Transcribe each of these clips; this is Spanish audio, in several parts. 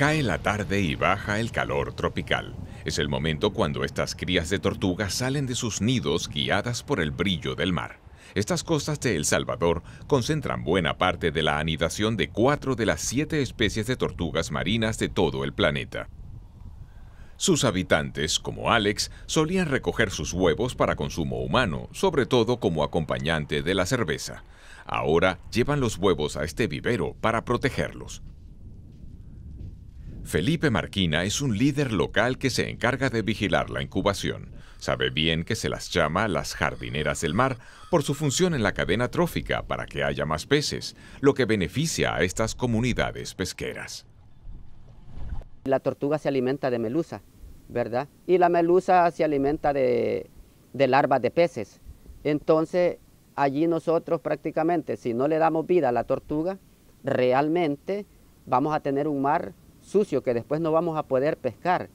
Cae la tarde y baja el calor tropical. Es el momento cuando estas crías de tortuga salen de sus nidos guiadas por el brillo del mar. Estas costas de El Salvador concentran buena parte de la anidación de cuatro de las siete especies de tortugas marinas de todo el planeta. Sus habitantes, como Alex, solían recoger sus huevos para consumo humano, sobre todo como acompañante de la cerveza. Ahora llevan los huevos a este vivero para protegerlos. Felipe Marquina es un líder local que se encarga de vigilar la incubación. Sabe bien que se las llama las jardineras del mar por su función en la cadena trófica para que haya más peces, lo que beneficia a estas comunidades pesqueras. La tortuga se alimenta de melusa, ¿verdad? Y la melusa se alimenta de, larvas de peces. Entonces, allí nosotros prácticamente, si no le damos vida a la tortuga, realmente vamos a tener un mar sucio que después no vamos a poder pescar.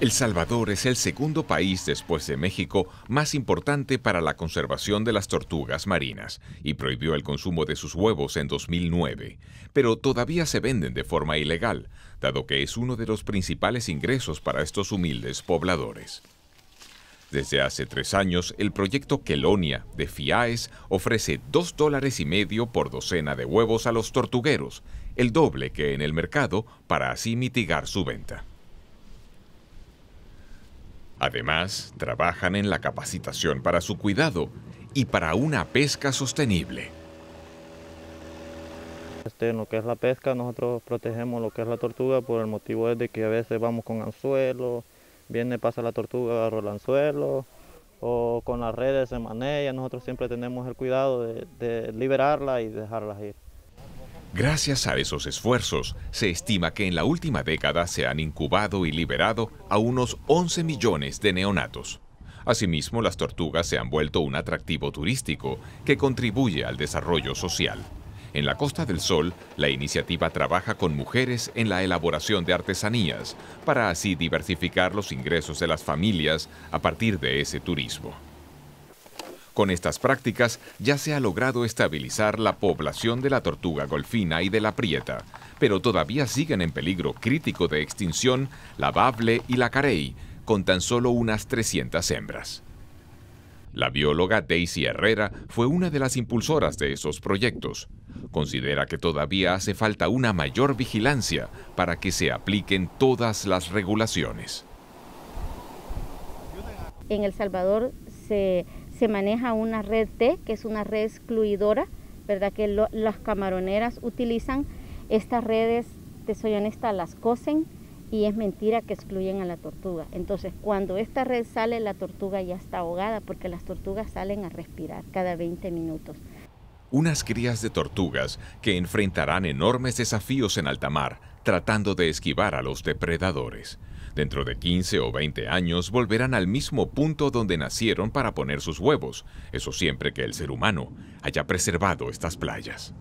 El Salvador es el segundo país después de México más importante para la conservación de las tortugas marinas y prohibió el consumo de sus huevos en 2009, pero todavía se venden de forma ilegal, dado que es uno de los principales ingresos para estos humildes pobladores. Desde hace tres años, el proyecto Kelonia de FIAES ofrece dos dólares y medio por docena de huevos a los tortugueros, el doble que en el mercado, para así mitigar su venta. Además, trabajan en la capacitación para su cuidado y para una pesca sostenible. Este, en lo que es la pesca, nosotros protegemos lo que es la tortuga por el motivo de que a veces vamos con anzuelo, Viene, pasa la tortuga, a el anzuelo, o con las redes se maneja. Nosotros siempre tenemos el cuidado de, de liberarla y dejarlas ir. Gracias a esos esfuerzos, se estima que en la última década se han incubado y liberado a unos 11 millones de neonatos. Asimismo, las tortugas se han vuelto un atractivo turístico que contribuye al desarrollo social. En la Costa del Sol, la iniciativa trabaja con mujeres en la elaboración de artesanías para así diversificar los ingresos de las familias a partir de ese turismo. Con estas prácticas ya se ha logrado estabilizar la población de la tortuga golfina y de la prieta, pero todavía siguen en peligro crítico de extinción la bable y la carey, con tan solo unas 300 hembras. La bióloga Daisy Herrera fue una de las impulsoras de esos proyectos. Considera que todavía hace falta una mayor vigilancia para que se apliquen todas las regulaciones. En El Salvador se, maneja una red T, que es una red excluidora, ¿verdad? que las camaroneras utilizan. Estas redes, te soy honesta, las cosen y es mentira que excluyen a la tortuga. Entonces, cuando esta red sale, la tortuga ya está ahogada porque las tortugas salen a respirar cada 20 minutos. Unas crías de tortugas que enfrentarán enormes desafíos en alta mar, tratando de esquivar a los depredadores. Dentro de 15 o 20 años volverán al mismo punto donde nacieron para poner sus huevos, eso siempre que el ser humano haya preservado estas playas.